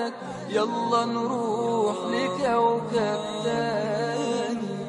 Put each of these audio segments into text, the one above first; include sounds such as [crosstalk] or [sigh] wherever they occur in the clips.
وحدك يلا نروح لكوكب تاني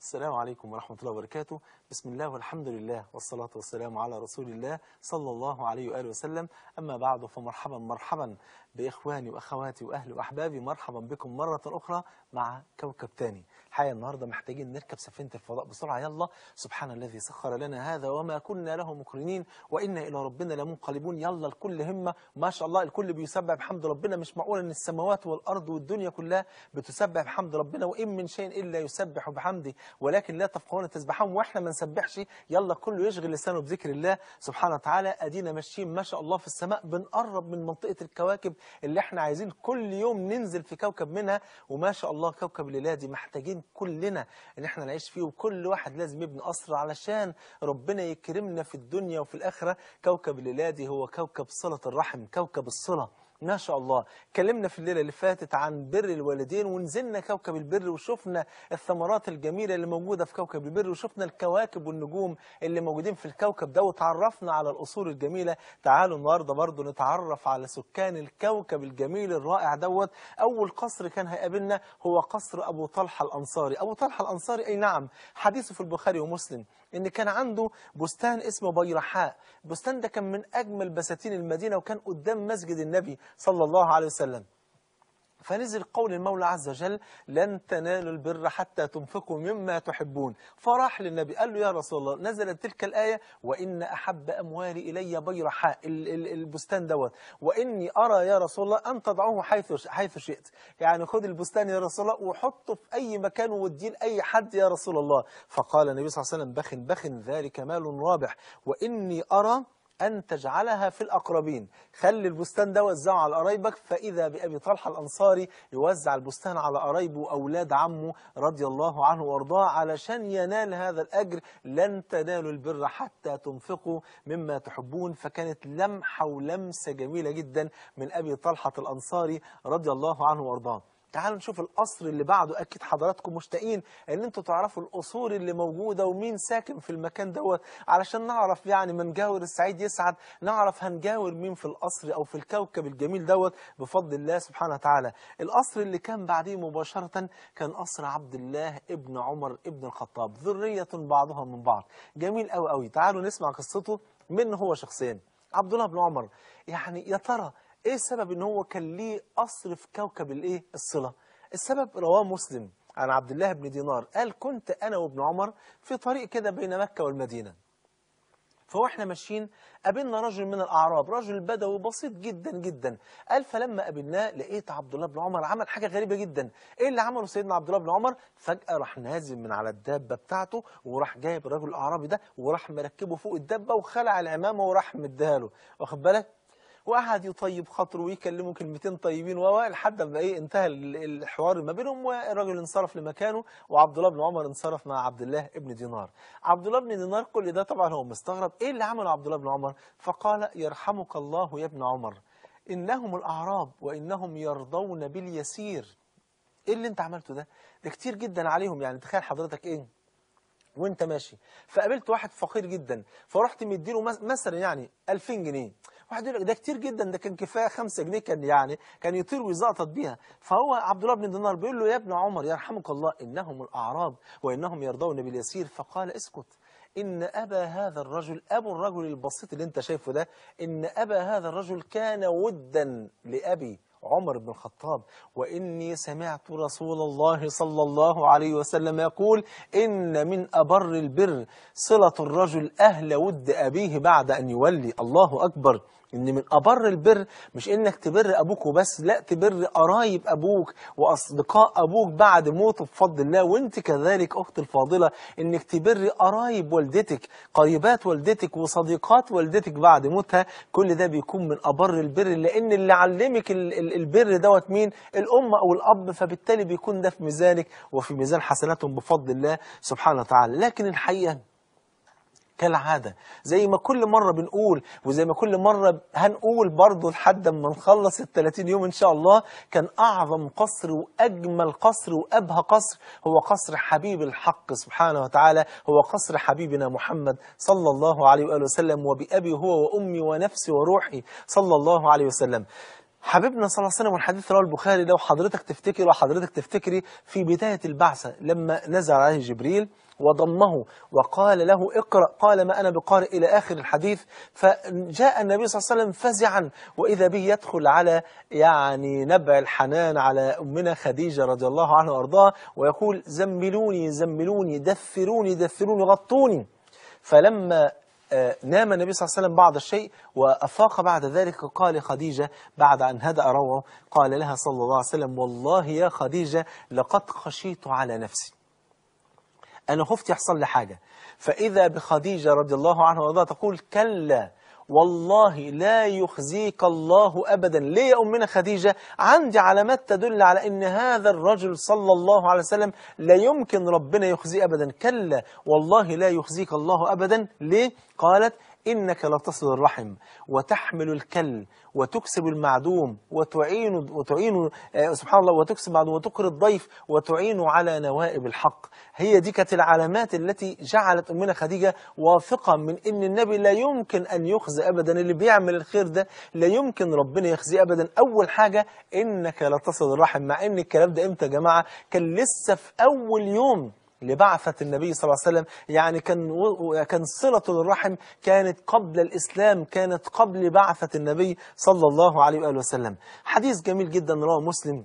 السلام عليكم ورحمة الله وبركاته بسم الله والحمد لله والصلاة والسلام على رسول الله صلى الله عليه وآله وسلم أما بعد فمرحبا مرحبا بإخواني وأخواتي وأهلي وأحبابي مرحبا بكم مرة أخرى مع كوكب تاني حي النهاردة محتاجين نركب سفينة الفضاء بسرعة يلا سبحان الذي سخر لنا هذا وما كنا له مقرنين وإنا إلى ربنا لمنقلبون يلا الكل همة ما شاء الله الكل بيسبح بحمد ربنا مش معقول أن السماوات والأرض والدنيا كلها بتسبح بحمد ربنا وإن من شيء إلا يسبح بحمده ولكن لا تفقهون تسبحون وإحنا ما نسبحش يلا كله يشغل لسانه بذكر الله سبحانه وتعالى أدينا ماشيين ما شاء الله في السماء بنقرب من منطقة الكواكب اللي إحنا عايزين كل يوم ننزل في كوكب منها وما شاء الله كوكب الليلة دي محتاجين كلنا ان احنا نعيش فيه وكل واحد لازم يبني قصر علشان ربنا يكرمنا في الدنيا وفي الاخره كوكب الولادي هو كوكب صله الرحم كوكب الصله ما شاء الله كلمنا في الليلة اللي فاتت عن بر الوالدين ونزلنا كوكب البر وشفنا الثمرات الجميلة اللي موجودة في كوكب البر وشفنا الكواكب والنجوم اللي موجودين في الكوكب ده وتعرفنا على الأصول الجميلة تعالوا النهاردة برضو نتعرف على سكان الكوكب الجميل الرائع دوت أول قصر كان هيقابلنا هو قصر أبو طلحة الأنصاري أبو طلحة الأنصاري أي نعم حديثه في البخاري ومسلم ان كان عنده بستان اسمه بيرحاء البستان ده كان من اجمل بساتين المدينه وكان قدام مسجد النبي صلى الله عليه وسلم فنزل قول المولى عز وجل لن تنالوا البر حتى تنفقوا مما تحبون فراح للنبي قال له يا رسول الله نزلت تلك الآية وإن أحب أموالي إلي بيرحاء البستان دوت وإني أرى يا رسول الله أن تضعه حيث حيث شئت يعني خذ البستان يا رسول الله وحطه في أي مكان وديه لأي حد يا رسول الله فقال النبي صلى الله عليه وسلم بخن بخن ذلك مال رابح وإني أرى أن تجعلها في الأقربين خلي البستان ده وزعه على قرايبك فإذا بأبي طلحة الأنصاري يوزع البستان على قرايبه وأولاد عمه رضي الله عنه وارضاه علشان ينال هذا الأجر لن تنالوا البر حتى تنفقوا مما تحبون فكانت لمحة ولمسة جميلة جدا من أبي طلحة الأنصاري رضي الله عنه وارضاه تعالوا نشوف القصر اللي بعده اكيد حضراتكم مشتاقين ان انتوا تعرفوا القصور اللي موجوده ومين ساكن في المكان دوت علشان نعرف يعني من جاور السعيد يسعد نعرف هنجاور مين في القصر او في الكوكب الجميل دوت بفضل الله سبحانه وتعالى القصر اللي كان بعديه مباشره كان قصر عبد الله ابن عمر ابن الخطاب ذريه بعضها من بعض جميل قوي قوي تعالوا نسمع قصته من هو شخصيا عبد الله بن عمر يعني يا ترى ايه السبب ان هو كان ليه قصر في كوكب الايه الصله السبب رواه مسلم عن عبد الله بن دينار قال كنت انا وابن عمر في طريق كده بين مكه والمدينه فاحنا ماشيين قابلنا رجل من الاعراب رجل بدوي بسيط جدا جدا قال فلما قابلناه لقيت عبد الله بن عمر عمل حاجه غريبه جدا ايه اللي عمله سيدنا عبد الله بن عمر فجاه راح نازل من على الدابه بتاعته وراح جايب الرجل الاعرابي ده وراح مركبه فوق الدابه وخلع العمامه وراح مديها له واخد بالك وقعد يطيب خاطره ويكلمه كلمتين طيبين و لحد ما ايه انتهى الحوار ما بينهم والراجل انصرف لمكانه وعبد الله بن عمر انصرف مع عبد الله بن دينار عبد الله بن دينار كل ده طبعا هو مستغرب ايه اللي عمله عبد الله بن عمر فقال يرحمك الله يا ابن عمر انهم الاعراب وانهم يرضون باليسير ايه اللي انت عملته ده ده كتير جدا عليهم يعني تخيل حضرتك ايه وانت ماشي فقابلت واحد فقير جدا فرحت مديله مثلا يعني 2000 جنيه واحد يقول لك ده كتير جدا ده كان كفايه 5 جنيه كان يعني كان يطير ويزقطط بيها فهو عبد الله بن دينار بيقول له يا ابن عمر يرحمك الله انهم الاعراب وانهم يرضون باليسير فقال اسكت إن أبا هذا الرجل أبو الرجل البسيط اللي أنت شايفه ده إن أبا هذا الرجل كان ودا لأبي عمر بن الخطاب وإني سمعت رسول الله صلى الله عليه وسلم يقول إن من أبر البر صلة الرجل أهل ود أبيه بعد أن يولي الله أكبر ان من ابر البر مش انك تبر ابوك وبس لا تبر قرايب ابوك واصدقاء ابوك بعد موته بفضل الله وانت كذلك اختي الفاضله انك تبر قرايب والدتك قريبات والدتك وصديقات والدتك بعد موتها كل ده بيكون من ابر البر لان اللي علمك البر دوت مين الام او الاب فبالتالي بيكون ده في ميزانك وفي ميزان حسناتهم بفضل الله سبحانه وتعالى لكن الحقيقه كالعادة زي ما كل مرة بنقول وزي ما كل مرة هنقول برضه لحد ما نخلص ال 30 يوم إن شاء الله كان أعظم قصر وأجمل قصر وأبهى قصر هو قصر حبيب الحق سبحانه وتعالى هو قصر حبيبنا محمد صلى الله عليه وآله وسلم وبأبي هو وأمي ونفسي وروحي صلى الله عليه وسلم حبيبنا صلى الله عليه وسلم والحديث رواه البخاري لو حضرتك تفتكر وحضرتك تفتكري في بداية البعثة لما نزل عليه جبريل وضمه وقال له اقرأ قال ما أنا بقارئ إلى آخر الحديث فجاء النبي صلى الله عليه وسلم فزعا وإذا به يدخل على يعني نبع الحنان على أمنا خديجة رضي الله عنها وأرضاها ويقول زملوني زملوني دثروني دثروني غطوني فلما آه، نام النبي صلى الله عليه وسلم بعض الشيء وأفاق بعد ذلك قال خديجة بعد أن هدأ روعه قال لها صلى الله عليه وسلم والله يا خديجة لقد خشيت على نفسي أنا خفت يحصل لي حاجة فإذا بخديجة رضي الله عنها وارضاها تقول كلا والله لا يخزيك الله أبدا ليه يا أمنا خديجة عندي علامات تدل على أن هذا الرجل صلى الله عليه وسلم لا يمكن ربنا يخزيه أبدا كلا والله لا يخزيك الله أبدا ليه قالت إنك لتصل الرحم وتحمل الكل وتكسب المعدوم وتعين وتعين آه، سبحان الله وتكسب المعدوم وتقر الضيف وتعين على نوائب الحق هي دي كانت العلامات التي جعلت أمنا خديجة واثقة من إن النبي لا يمكن أن يخزي أبدا اللي بيعمل الخير ده لا يمكن ربنا يخزيه أبدا أول حاجة إنك لتصل الرحم مع إن الكلام ده إمتى يا جماعة كان لسه في أول يوم لبعثة النبي صلى الله عليه وسلم يعني كان و... كان صلة الرحم كانت قبل الإسلام كانت قبل بعثة النبي صلى الله عليه وآله وسلم حديث جميل جدا رواه مسلم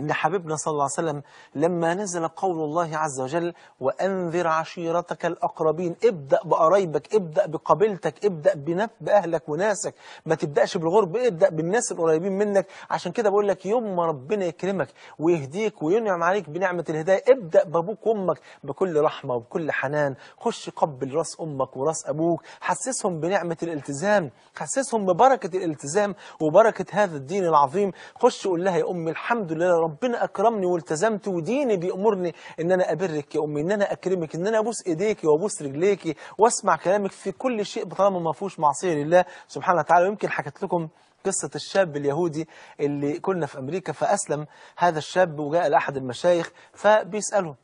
إن حبيبنا صلى الله عليه وسلم لما نزل قول الله عز وجل وأنذر عشيرتك الأقربين ابدأ بقرايبك ابدأ بقبيلتك ابدأ بنب بأهلك وناسك ما تبدأش بالغرب ابدأ بالناس القريبين منك عشان كده بقول لك يوم ما ربنا يكرمك ويهديك وينعم عليك بنعمة الهداية ابدأ بأبوك وأمك بكل رحمة وبكل حنان خش قبل راس أمك وراس أبوك حسسهم بنعمة الالتزام حسسهم ببركة الالتزام وبركة هذا الدين العظيم خش قول لها يا أمي الحمد لله رب ربنا اكرمني والتزمت وديني بيامرني ان انا ابرك يا امي ان انا اكرمك ان انا ابوس ايديك وابوس رجليك واسمع كلامك في كل شيء طالما ما فيهوش معصيه لله سبحانه وتعالى ويمكن حكيت لكم قصة الشاب اليهودي اللي كنا في أمريكا فأسلم هذا الشاب وجاء لأحد المشايخ فبيسأله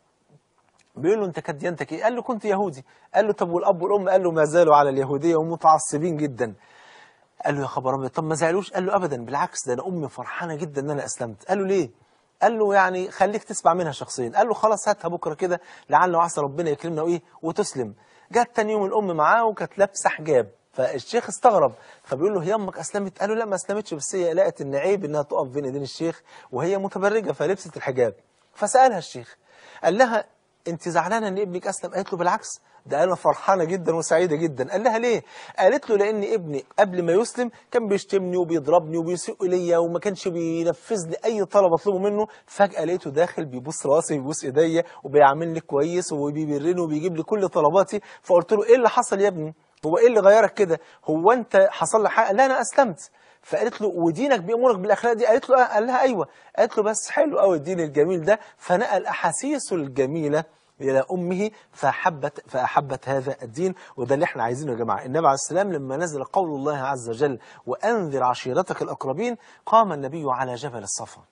بيقول له انت كانت ديانتك ايه؟ قال له كنت يهودي قال له طب والاب والام قال له ما زالوا على اليهوديه ومتعصبين جدا قال له يا خبر ابيض طب ما زعلوش قال له ابدا بالعكس ده انا امي فرحانه جدا ان انا اسلمت قال له ليه؟ قال له يعني خليك تسمع منها شخصيا قال له خلاص هاتها بكرة كده لعل وعسى ربنا يكرمنا وإيه وتسلم جت تاني يوم الأم معاه وكانت لابسة حجاب فالشيخ استغرب فبيقول له هي امك اسلمت قال له لا ما اسلمتش بس هي لقت ان عيب انها تقف بين ايدين الشيخ وهي متبرجه فلبست الحجاب فسالها الشيخ قال لها انت زعلانه ان ابنك اسلم قالت له بالعكس ده انا فرحانه جدا وسعيده جدا قال لها ليه قالت له لان ابني قبل ما يسلم كان بيشتمني وبيضربني وبيسيء الي وما كانش بينفذ لي اي طلب اطلبه منه فجاه لقيته داخل بيبوس راسي وبيبوس ايديا وبيعاملني كويس وبيبرني وبيجيب لي كل طلباتي فقلت له ايه اللي حصل يا ابني هو ايه اللي غيرك كده هو انت حصل لك حاجه لا انا اسلمت فقالت له ودينك بيامرك بالاخلاق دي قالت له آه، قال لها ايوه قالت له بس حلو قوي الدين الجميل ده فنقل احاسيسه الجميله إلى أمه فأحبت, فأحبت هذا الدين وده اللي احنا عايزينه يا جماعة النبي عليه السلام لما نزل قول الله عز وجل وأنذر عشيرتك الأقربين قام النبي على جبل الصفا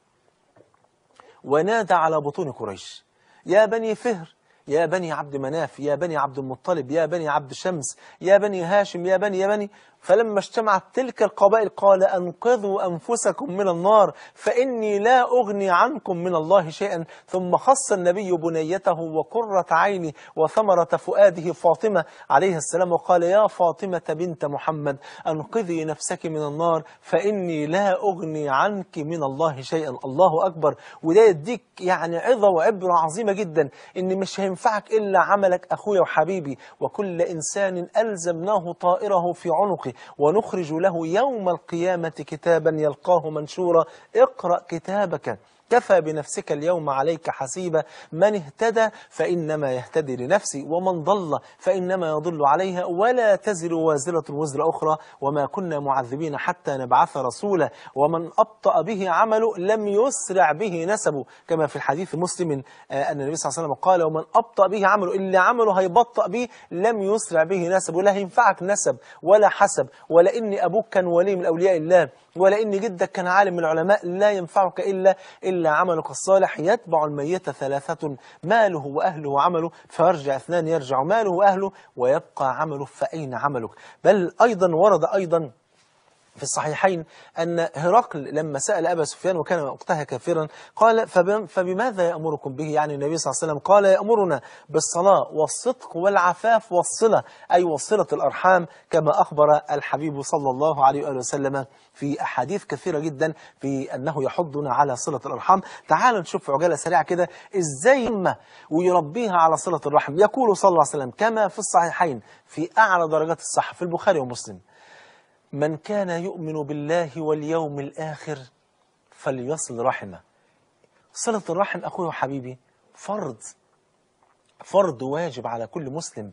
ونادى على بطون قريش يا بني فهر يا بني عبد مناف يا بني عبد المطلب يا بني عبد شمس يا بني هاشم يا بني يا بني فلما اجتمعت تلك القبائل قال أنقذوا أنفسكم من النار فإني لا أغني عنكم من الله شيئا ثم خص النبي بنيته وقرة عينه وثمرة فؤاده فاطمة عليه السلام وقال يا فاطمة بنت محمد أنقذي نفسك من النار فإني لا أغني عنك من الله شيئا الله أكبر وده يديك يعني عظة وعبرة عظيمة جدا إن مش هينفعك إلا عملك أخويا وحبيبي وكل إنسان ألزمناه طائره في عنقه ونخرج له يوم القيامة كتابا يلقاه منشورا اقرأ كتابك كفى بنفسك اليوم عليك حسيبا من اهتدى فإنما يهتدي لنفسي ومن ضل فإنما يضل عليها ولا تزر وازرة وزر أخرى وما كنا معذبين حتى نبعث رسولا ومن أبطأ به عمله لم يسرع به نسبه كما في الحديث مسلم آه، أن النبي صلى الله عليه وسلم قال ومن أبطأ به عمله إلا عمله هيبطأ به لم يسرع به نسبه لا ينفعك نسب ولا حسب ولا إني أبوك كان ولي من أولياء الله ولان جدك كان عالم من العلماء لا ينفعك إلا, إلا عملك الصالح يتبع الميت ثلاثة ماله وأهله وعمله فيرجع اثنان يرجع ماله وأهله ويبقى عمله فأين عملك بل أيضا ورد أيضا في الصحيحين أن هرقل لما سأل أبا سفيان وكان وقتها كافرا قال فبماذا يأمركم به يعني النبي صلى الله عليه وسلم قال يأمرنا بالصلاة والصدق والعفاف والصلة أي وصلة الأرحام كما أخبر الحبيب صلى الله عليه وآله وسلم في أحاديث كثيرة جدا في أنه يحضنا على صلة الأرحام تعالوا نشوف عجالة سريعة كده إزاي ما ويربيها على صلة الرحم يقول صلى الله عليه وسلم كما في الصحيحين في أعلى درجات الصحة في البخاري ومسلم من كان يؤمن بالله واليوم الآخر فليصل رحمه صلة الرحم أخوي وحبيبي فرض فرض واجب على كل مسلم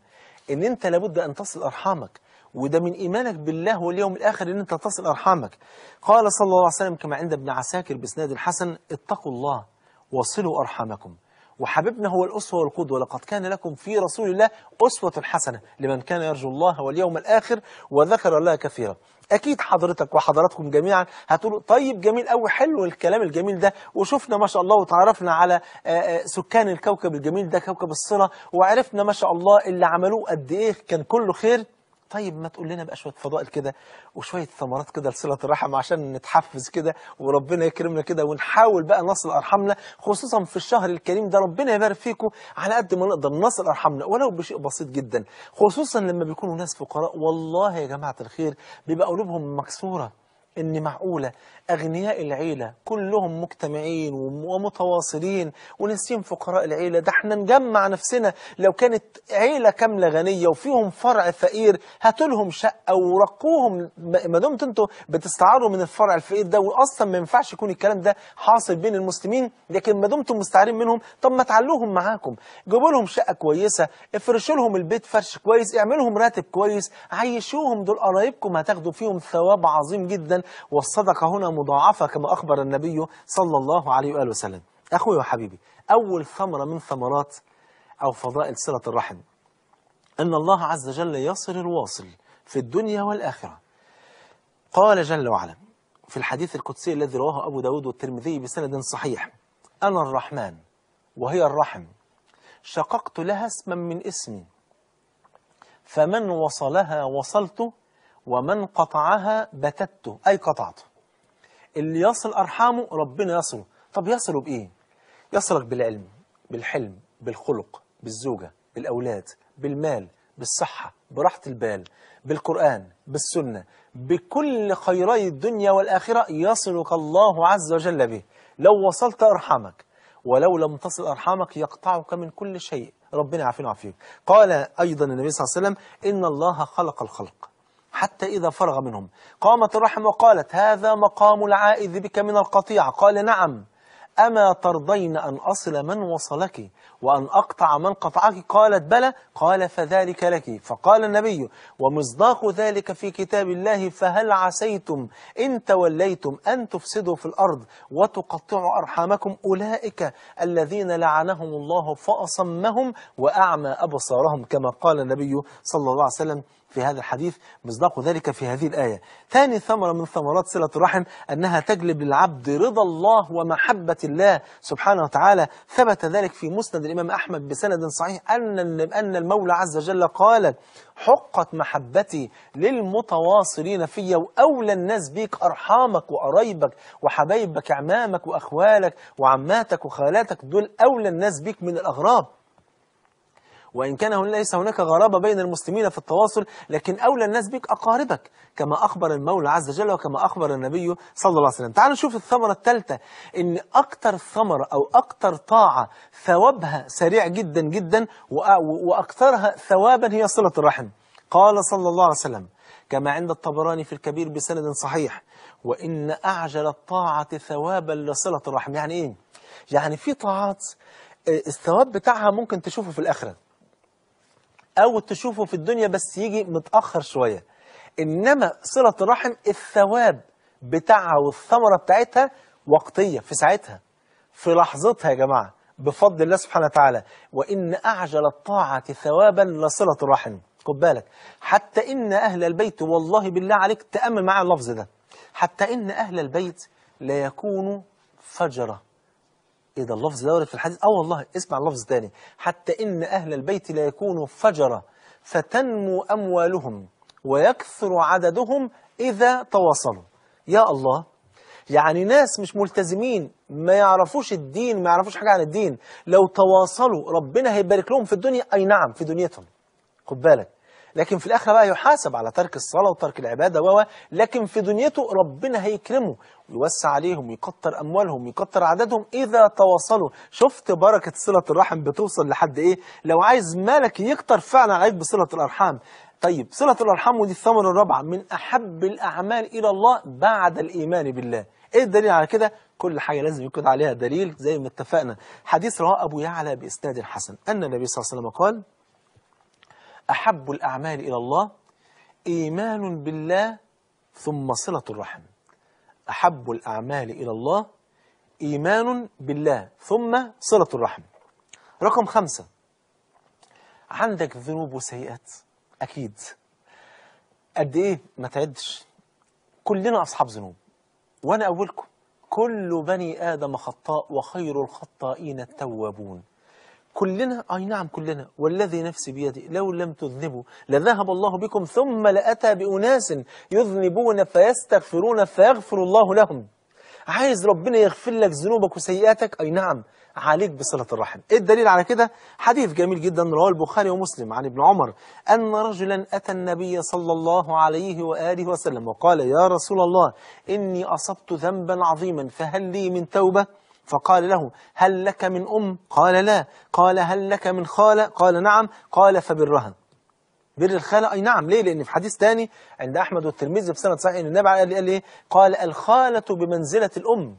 ان انت لابد ان تصل ارحامك وده من ايمانك بالله واليوم الاخر ان انت تصل ارحامك قال صلى الله عليه وسلم كما عند ابن عساكر باسناد الحسن اتقوا الله وصلوا ارحامكم وحبيبنا هو الأسوة والقدوة لقد كان لكم في رسول الله أسوة حسنة لمن كان يرجو الله واليوم الآخر وذكر الله كثيرا أكيد حضرتك وحضراتكم جميعا هتقولوا طيب جميل أو حلو الكلام الجميل ده وشفنا ما شاء الله وتعرفنا على آه، آه، سكان الكوكب الجميل ده كوكب الصلة وعرفنا ما شاء الله اللي عملوه قد إيه كان كله خير طيب ما تقول لنا بقى شويه فضائل كده وشويه ثمرات كده لصله الرحم عشان نتحفز كده وربنا يكرمنا كده ونحاول بقى نصل ارحامنا خصوصا في الشهر الكريم ده ربنا يبارك فيكم على قد ما نقدر نصل ارحامنا ولو بشيء بسيط جدا خصوصا لما بيكونوا ناس فقراء والله يا جماعه الخير بيبقى قلوبهم مكسوره ان معقولة اغنياء العيلة كلهم مجتمعين ومتواصلين ونسيم فقراء العيلة ده احنا نجمع نفسنا لو كانت عيلة كاملة غنية وفيهم فرع فقير لهم شقة ورقوهم ما دمت انتوا بتستعاروا من الفرع الفقير ده واصلا ما ينفعش يكون الكلام ده حاصل بين المسلمين لكن ما دمتم مستعارين منهم طب ما تعلوهم معاكم جيبوا لهم شقة كويسة افرشوا لهم البيت فرش كويس اعملوا لهم راتب كويس عيشوهم دول قرايبكم هتاخدوا فيهم ثواب عظيم جدا والصدقة هنا مضاعفة كما أخبر النبي صلى الله عليه وآله وسلم أخوي وحبيبي أول ثمرة من ثمرات أو فضائل صلة الرحم أن الله عز وجل يصل الواصل في الدنيا والآخرة قال جل وعلا في الحديث القدسي الذي رواه أبو داود والترمذي بسند صحيح أنا الرحمن وهي الرحم شققت لها اسما من اسمي فمن وصلها وصلت ومن قطعها بتته أي قطعته اللي يصل أرحامه ربنا يصله طب يصله بإيه؟ يصلك بالعلم بالحلم بالخلق بالزوجة بالأولاد بالمال بالصحة براحة البال بالقرآن بالسنة بكل خيري الدنيا والآخرة يصلك الله عز وجل به لو وصلت أرحمك ولو لم تصل أرحامك يقطعك من كل شيء ربنا يعافينا عافيك قال أيضا النبي صلى الله عليه وسلم إن الله خلق الخلق حتى إذا فرغ منهم قامت الرحم وقالت هذا مقام العائذ بك من القطيعة قال نعم أما ترضين أن أصل من وصلك وأن أقطع من قطعك قالت بلى قال فذلك لك فقال النبي ومصداق ذلك في كتاب الله فهل عسيتم إن توليتم أن تفسدوا في الأرض وتقطعوا أرحامكم أولئك الذين لعنهم الله فأصمهم وأعمى أبصارهم كما قال النبي صلى الله عليه وسلم في هذا الحديث مصداق ذلك في هذه الآية ثاني ثمرة من ثمرات صلة الرحم أنها تجلب للعبد رضا الله ومحبة الله سبحانه وتعالى ثبت ذلك في مسند الإمام أحمد بسند صحيح أن أن المولى عز وجل قال حقت محبتي للمتواصلين في وأولى الناس بيك أرحامك وقرايبك وحبايبك عمامك وأخوالك وعماتك وخالاتك دول أولى الناس بيك من الأغراب وإن كان ليس هناك غرابة بين المسلمين في التواصل لكن أولى الناس بك أقاربك كما أخبر المولى عز وجل وكما أخبر النبي صلى الله عليه وسلم تعالوا نشوف الثمرة الثالثة إن أكثر ثمرة أو أكثر طاعة ثوابها سريع جدا جدا وأكثرها ثوابا هي صلة الرحم قال صلى الله عليه وسلم كما عند الطبراني في الكبير بسند صحيح وإن أعجل الطاعة ثوابا لصلة الرحم يعني إيه؟ يعني في طاعات آه، الثواب بتاعها ممكن تشوفه في الآخرة أو تشوفه في الدنيا بس يجي متأخر شوية إنما صلة الرحم الثواب بتاعها والثمرة بتاعتها وقتية في ساعتها في لحظتها يا جماعة بفضل الله سبحانه وتعالى وإن أعجل الطاعة ثوابا لصلة الرحم خد بالك حتى إن أهل البيت والله بالله عليك تأمل معايا اللفظ ده حتى إن أهل البيت لا يكونوا فجرة ايه ده اللفظ ده ورد في الحديث اه والله اسمع اللفظ تاني حتى ان اهل البيت لا يكونوا فجره فتنمو اموالهم ويكثر عددهم اذا تواصلوا يا الله يعني ناس مش ملتزمين ما يعرفوش الدين ما يعرفوش حاجه عن الدين لو تواصلوا ربنا هيبارك لهم في الدنيا اي نعم في دنيتهم خد بالك لكن في الآخرة بقى يحاسب على ترك الصلاة وترك العبادة و لكن في دنيته ربنا هيكرمه ويوسع عليهم ويكتر أموالهم ويكتر عددهم إذا تواصلوا شفت بركة صلة الرحم بتوصل لحد إيه لو عايز مالك يكتر فعلا عليك بصلة الأرحام طيب صلة الأرحام ودي الثمرة الرابعة من أحب الأعمال إلى الله بعد الإيمان بالله إيه الدليل على كده كل حاجة لازم يكون عليها دليل زي ما اتفقنا حديث رواه أبو يعلى بإسناد حسن أن النبي صلى الله عليه وسلم قال أحب الأعمال إلى الله إيمان بالله ثم صلة الرحم أحب الأعمال إلى الله إيمان بالله ثم صلة الرحم رقم خمسة عندك ذنوب وسيئات أكيد قد إيه ما تعدش كلنا أصحاب ذنوب وأنا أولكم كل بني آدم خطاء وخير الخطائين التوابون كلنا أي نعم كلنا والذي نفسي بيدي لو لم تذنبوا لذهب الله بكم ثم لأتى بأناس يذنبون فيستغفرون فيغفر الله لهم عايز ربنا يغفر لك ذنوبك وسيئاتك أي نعم عليك بصلة الرحم إيه الدليل على كده حديث جميل جدا رواه البخاري ومسلم عن ابن عمر أن رجلا أتى النبي صلى الله عليه وآله وسلم وقال يا رسول الله إني أصبت ذنبا عظيما فهل لي من توبة فقال له هل لك من أم قال لا قال هل لك من خالة قال نعم قال فبرها بر الخالة أي نعم ليه لأن في حديث ثاني عند أحمد والترمذي في سنة صحيح أن النبي قال إيه قال الخالة بمنزلة الأم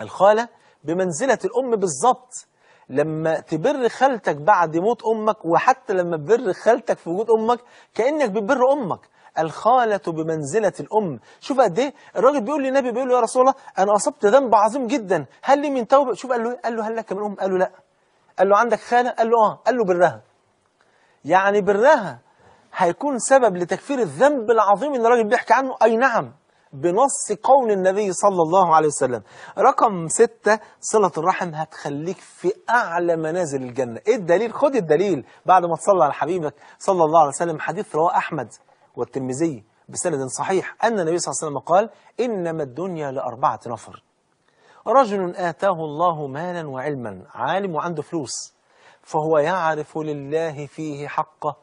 الخالة بمنزلة الأم بالظبط لما تبر خالتك بعد موت امك وحتى لما تبر خالتك في وجود امك كانك بتبر امك الخالة بمنزلة الأم شوف قد إيه الراجل بيقول للنبي بيقول له يا رسول الله أنا أصبت ذنب عظيم جدا هل لي من توبة شوف قال له إيه؟ قال له هل لك من أم قال له لا قال له عندك خالة قال له آه قال له برها يعني برها هيكون سبب لتكفير الذنب العظيم اللي الراجل بيحكي عنه أي نعم بنص قول النبي صلى الله عليه وسلم رقم ستة صلة الرحم هتخليك في أعلى منازل الجنة إيه الدليل؟ خد الدليل بعد ما تصلى على حبيبك صلى الله عليه وسلم حديث رواه أحمد والترمذي بسند صحيح أن النبي صلى الله عليه وسلم قال إنما الدنيا لأربعة نفر رجل آتاه الله مالا وعلما عالم وعنده فلوس فهو يعرف لله فيه حقه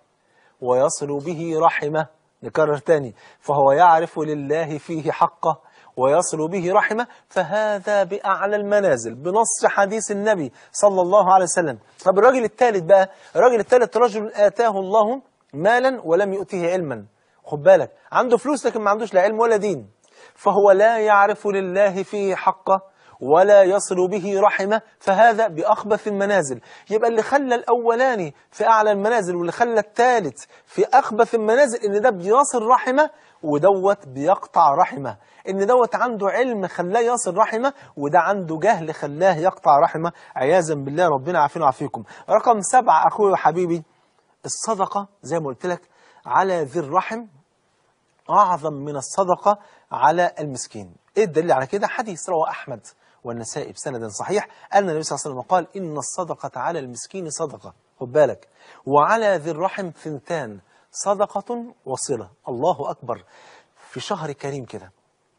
ويصل به رحمه نكرر تاني فهو يعرف لله فيه حقه ويصل به رحمه فهذا بأعلى المنازل بنص حديث النبي صلى الله عليه وسلم طب الراجل الثالث بقى الراجل الثالث رجل آتاه الله مالا ولم يؤته علما خد بالك عنده فلوس لكن ما عندوش لا علم ولا دين فهو لا يعرف لله فيه حقه ولا يصل به رحمه فهذا بأخبث المنازل يبقى اللي خلى الأولاني في أعلى المنازل واللي خلى الثالث في أخبث المنازل إن ده بيصل رحمه ودوت بيقطع رحمه إن دوت عنده علم خلاه يصل رحمه وده عنده جهل خلاه يقطع رحمه عياذا بالله ربنا عافينا وعافيكم رقم سبعة أخوي وحبيبي الصدقة زي ما قلت لك على ذي الرحم أعظم من الصدقة على المسكين إيه الدليل على كده حديث رواه أحمد والنسائي بسند صحيح أن النبي صلى الله عليه وسلم قال إن الصدقة على المسكين صدقة خد بالك وعلى ذي الرحم ثنتان صدقة وصلة الله أكبر في شهر كريم كده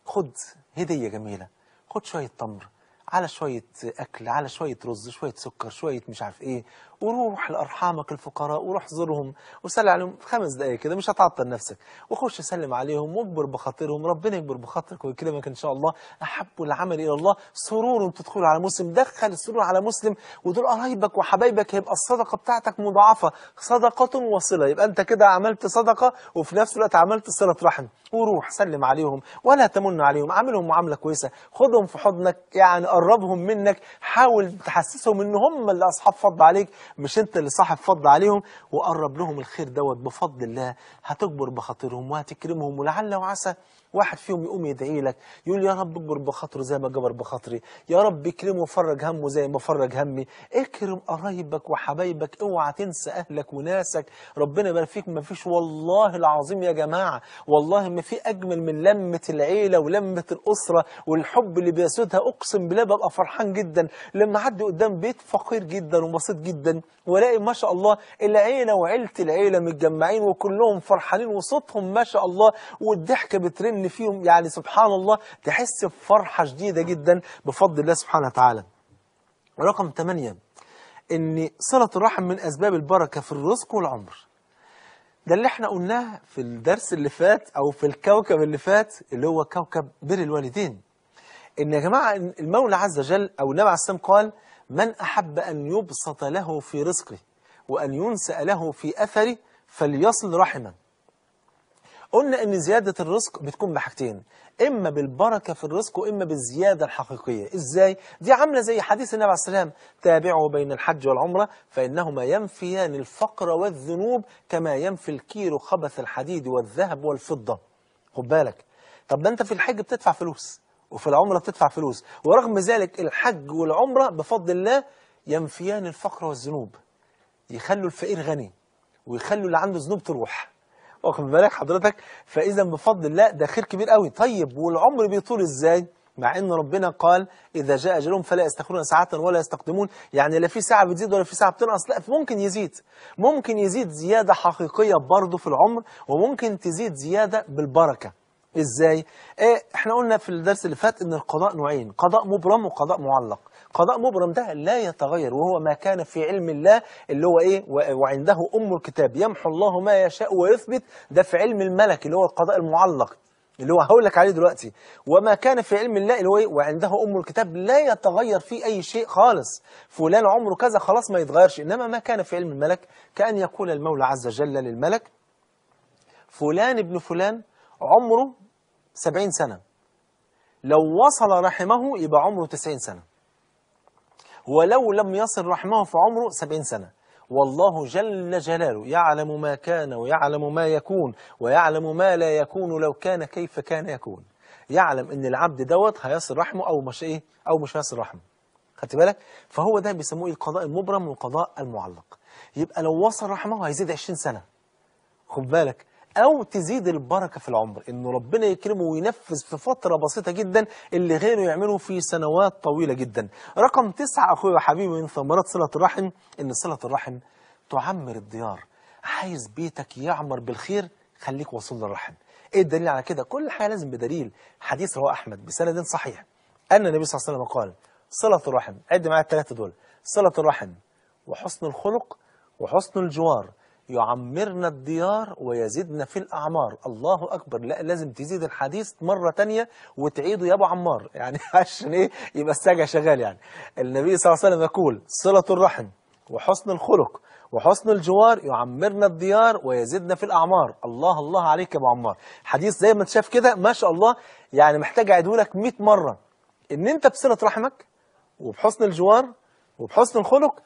خد هدية جميلة خد شوية تمر على شوية أكل على شوية رز شوية سكر شوية مش عارف إيه وروح لأرحامك الفقراء وروح زورهم وسل عليهم خمس دقايق كده مش هتعطل نفسك وخش سلم عليهم واكبر بخاطرهم ربنا يكبر بخاطرك ويكرمك إن شاء الله أحب العمل إلى الله سرور تدخل على مسلم دخل السرور على مسلم ودول قرايبك وحبايبك هيبقى الصدقة بتاعتك مضاعفة صدقة وصلة يبقى أنت كده عملت صدقة وفي نفس الوقت عملت صلة رحم وروح سلم عليهم ولا تمن عليهم عاملهم معاملة كويسة خدهم في حضنك يعني قربهم منك حاول تحسسهم ان هم اللي اصحاب فضل عليك مش انت اللي صاحب فضل عليهم وقرب لهم الخير دوت بفضل الله هتكبر بخاطرهم وهتكرمهم ولعل وعسى واحد فيهم يقوم يدعي لك يقول يا رب اجبر بخاطره زي ما جبر بخاطري يا رب اكرمه وفرج همه زي ما فرج همي اكرم قرايبك وحبايبك اوعى تنسى اهلك وناسك ربنا يبارك فيك ما فيش والله العظيم يا جماعه والله ما في اجمل من لمه العيله ولمه الاسره والحب اللي بيسودها اقسم بالله ببقى فرحان جدا لما اعدي قدام بيت فقير جدا وبسيط جدا والاقي ما شاء الله العيله وعيله العيله متجمعين وكلهم فرحانين وصوتهم ما شاء الله والضحكه بترن كل فيهم يعني سبحان الله تحس بفرحة شديدة جدا بفضل الله سبحانه وتعالى رقم ثمانيه ان صلة الرحم من اسباب البركة في الرزق والعمر ده اللي احنا قلناه في الدرس اللي فات او في الكوكب اللي فات اللي هو كوكب بر الوالدين ان يا جماعة المولى عز وجل او النبي عليه السلام قال من احب ان يبسط له في رزقه وان ينسأ له في اثره فليصل رحمه قلنا ان زيادة الرزق بتكون بحاجتين اما بالبركة في الرزق واما بالزيادة الحقيقية ازاي؟ دي عاملة زي حديث النبي عليه السلام تابعوا بين الحج والعمرة فانهما ينفيان الفقر والذنوب كما ينفي الكير خبث الحديد والذهب والفضة خد بالك طب ده انت في الحج بتدفع فلوس وفي العمرة بتدفع فلوس ورغم ذلك الحج والعمرة بفضل الله ينفيان الفقر والذنوب يخلوا الفقير غني ويخلوا اللي عنده ذنوب تروح واخد بالك حضرتك فاذا بفضل الله ده خير كبير قوي طيب والعمر بيطول ازاي مع ان ربنا قال اذا جاء اجلهم فلا يستخرون ساعه ولا يستقدمون يعني لا في ساعه بتزيد ولا في ساعه بتنقص لا ممكن يزيد ممكن يزيد زياده حقيقيه برضه في العمر وممكن تزيد زياده بالبركه ازاي إيه احنا قلنا في الدرس اللي فات ان القضاء نوعين قضاء مبرم وقضاء معلق قضاء مبرم ده لا يتغير وهو ما كان في علم الله اللي هو إيه وعنده أم الكتاب يمحو الله ما يشاء ويثبت ده في علم الملك اللي هو القضاء المعلق اللي هو هقول لك عليه دلوقتي وما كان في علم الله اللي هو إيه؟ وعنده ام الكتاب لا يتغير فيه اي شيء خالص فلان عمره كذا خلاص ما يتغيرش انما ما كان في علم الملك كان يقول المولى عز وجل للملك فلان ابن فلان عمره سبعين سنة لو وصل رحمه يبقى عمره تسعين سنة ولو لم يصل رحمه في عمره سبعين سنة والله جل جلاله يعلم ما كان ويعلم ما يكون ويعلم ما لا يكون لو كان كيف كان يكون يعلم ان العبد دوت هيصل رحمه او مش ايه او مش هيصل رحمه خدت بالك فهو ده بيسموه القضاء المبرم والقضاء المعلق يبقى لو وصل رحمه هيزيد 20 سنه خد بالك او تزيد البركه في العمر انه ربنا يكرمه وينفذ في فتره بسيطه جدا اللي غيره يعمله في سنوات طويله جدا رقم تسعة اخويا وحبيبي من ثمرات صله الرحم ان صله الرحم تعمر الديار عايز بيتك يعمر بالخير خليك وصول للرحم ايه الدليل على كده كل حاجه لازم بدليل حديث رواه احمد بسند صحيح ان النبي صلى الله عليه وسلم قال صله الرحم عد معايا الثلاثه دول صله الرحم وحسن الخلق وحسن الجوار يعمرنا الديار ويزيدنا في الأعمار الله أكبر لا لازم تزيد الحديث مرة تانية وتعيده يا أبو عمار [laughs] يعني عشان إيه يبقى الساجع شغال يعني النبي صلى الله عليه وسلم يقول صلة الرحم وحسن الخلق وحسن الجوار يعمرنا الديار ويزيدنا في الأعمار الله الله عليك يا أبو عمار حديث زي ما انت شايف كده ما شاء الله يعني محتاج أعيده لك 100 مرة إن أنت بصلة رحمك وبحسن الجوار وبحسن الخلق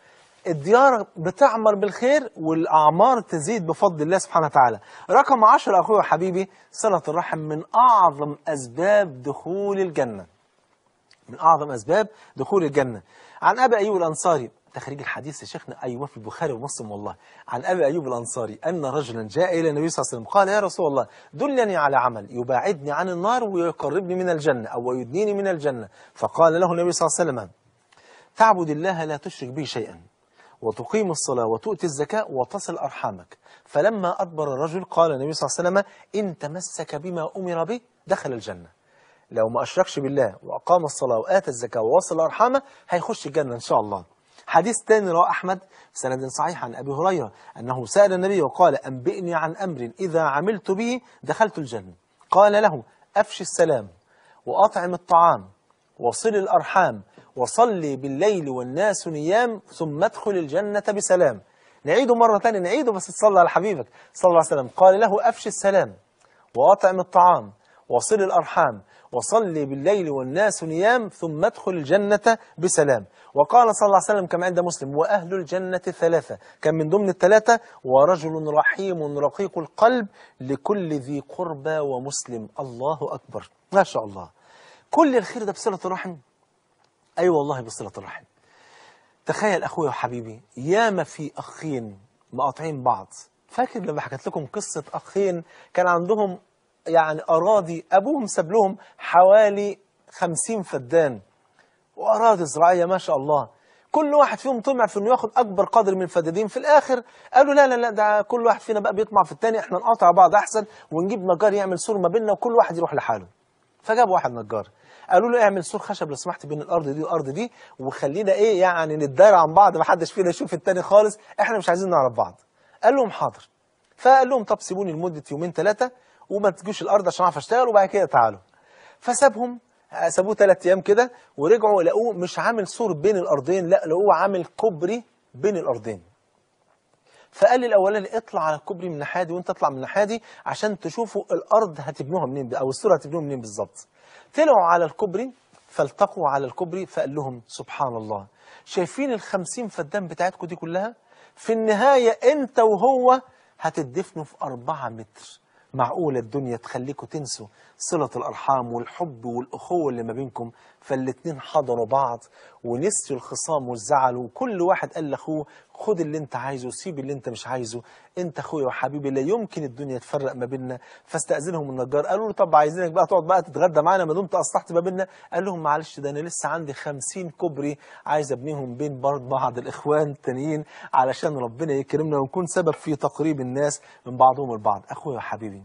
الديار بتعمر بالخير والأعمار تزيد بفضل الله سبحانه وتعالى رقم 10 أخوي وحبيبي صلة الرحم من أعظم أسباب دخول الجنة من أعظم أسباب دخول الجنة عن أبي أيوب الأنصاري تخريج الحديث يا شيخنا أيوة في البخاري ومسلم والله عن أبي أيوب الأنصاري أن رجلا جاء إلى النبي صلى الله عليه وسلم قال يا رسول الله دلني على عمل يباعدني عن النار ويقربني من الجنة أو يدنيني من الجنة فقال له النبي صلى الله عليه وسلم تعبد الله لا تشرك به شيئا وتقيم الصلاة وتؤتي الزكاة وتصل أرحامك فلما أدبر الرجل قال النبي صلى الله عليه وسلم إن تمسك بما أمر به دخل الجنة لو ما أشركش بالله وأقام الصلاة وآتى الزكاة ووصل أرحامه هيخش الجنة إن شاء الله حديث تاني رواه أحمد سند صحيح عن أبي هريرة أنه سأل النبي وقال أنبئني عن أمر إذا عملت به دخلت الجنة قال له أفش السلام وأطعم الطعام وصل الأرحام وصلي بالليل والناس نيام ثم ادخل الجنة بسلام نعيده مرة ثانية نعيده بس تصلى على حبيبك صلى الله عليه وسلم قال له أفش السلام وأطعم الطعام وصل الأرحام وصلي بالليل والناس نيام ثم ادخل الجنة بسلام وقال صلى الله عليه وسلم كما عند مسلم وأهل الجنة ثلاثة كان من ضمن الثلاثة ورجل رحيم رقيق القلب لكل ذي قربى ومسلم الله أكبر ما شاء الله كل الخير ده بصلة الرحم أي أيوة والله بصلة الرحم تخيل أخويا وحبيبي ياما في أخين مقاطعين بعض فاكر لما حكيت لكم قصة أخين كان عندهم يعني أراضي أبوهم ساب لهم حوالي خمسين فدان وأراضي زراعية ما شاء الله كل واحد فيهم طمع في انه ياخد اكبر قدر من الفدادين في الاخر قالوا لا لا لا ده كل واحد فينا بقى بيطمع في الثاني احنا نقاطع بعض احسن ونجيب نجار يعمل سور ما بيننا وكل واحد يروح لحاله فجاب واحد نجار قالوا له اعمل سور خشب لو سمحت بين الارض دي والارض دي وخلينا ايه يعني نتداير عن بعض ما حدش فينا يشوف التاني خالص احنا مش عايزين نعرف بعض قال لهم حاضر فقال لهم طب سيبوني لمده يومين ثلاثه وما تجوش الارض عشان اعرف اشتغل وبعد كده تعالوا فسابهم سابوه ثلاث ايام كده ورجعوا لقوه مش عامل سور بين الارضين لا لقوه عامل كوبري بين الارضين فقال الاولاني اطلع على الكوبري من الناحيه دي وانت اطلع من الناحيه دي عشان تشوفوا الارض هتبنوها منين او السور هتبنوها منين بالظبط طلعوا على الكوبري فالتقوا على الكوبري فقال لهم سبحان الله شايفين الخمسين فدان بتاعتكم دي كلها في النهاية انت وهو هتدفنوا في أربعة متر معقولة الدنيا تخليكم تنسوا صلة الأرحام والحب والأخوة اللي ما بينكم فالاتنين حضروا بعض ونسيوا الخصام والزعل وكل واحد قال لأخوه خد اللي أنت عايزه وسيب اللي أنت مش عايزه أنت أخويا وحبيبي لا يمكن الدنيا تفرق ما بيننا فاستأذنهم النجار قالوا له طب عايزينك بقى تقعد بقى تتغدى معانا ما دمت أصلحت ما بيننا قال لهم معلش ده أنا لسه عندي 50 كوبري عايز أبنيهم بين برضه بعض الإخوان التانيين علشان ربنا يكرمنا ونكون سبب في تقريب الناس من بعضهم البعض أخويا وحبيبي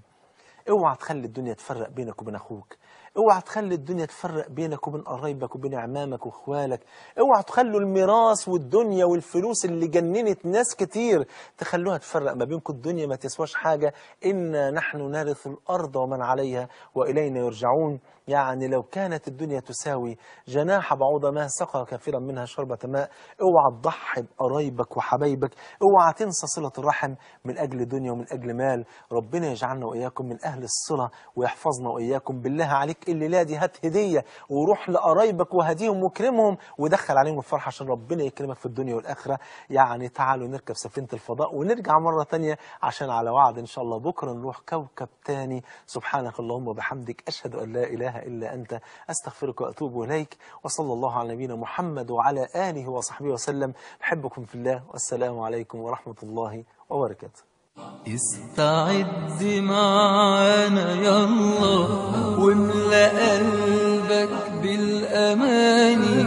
اوعى تخلي الدنيا تفرق بينك وبين اخوك اوعى تخلي الدنيا تفرق بينك وبين قرايبك وبين عمامك واخوالك اوعى تخلوا الميراث والدنيا والفلوس اللي جننت ناس كتير تخلوها تفرق ما بينكم الدنيا ما تسواش حاجة إنا نحن نرث الأرض ومن عليها وإلينا يرجعون يعني لو كانت الدنيا تساوي جناح بعوضة ما سقى كثيرا منها شربة ماء اوعى تضحي بقرايبك وحبايبك اوعى تنسى صلة الرحم من أجل دنيا ومن أجل مال ربنا يجعلنا وإياكم من أهل الصلة ويحفظنا وإياكم بالله عليك الليلة دي هات هدية وروح لقرايبك وهديهم واكرمهم ودخل عليهم الفرحة عشان ربنا يكرمك في الدنيا والآخرة يعني تعالوا نركب سفينة الفضاء ونرجع مرة تانية عشان على وعد إن شاء الله بكرة نروح كوكب تاني سبحانك اللهم وبحمدك أشهد أن لا إله إله إلا أنت أستغفرك وأتوب إليك وصلى الله على نبينا محمد وعلى آله وصحبه وسلم أحبكم في الله والسلام عليكم ورحمة الله وبركاته استعد معانا يلا واملأ قلبك بالأماني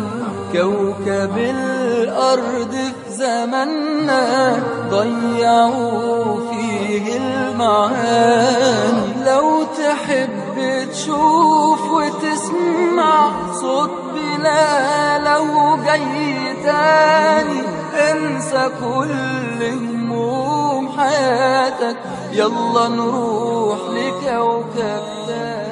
كوكب الأرض في زمننا ضيعوا في فيه المعاني لو تحب تشوف وتسمع صوت بلا لو جاي تاني انسى كل هموم حياتك يلا نروح لكوكب تاني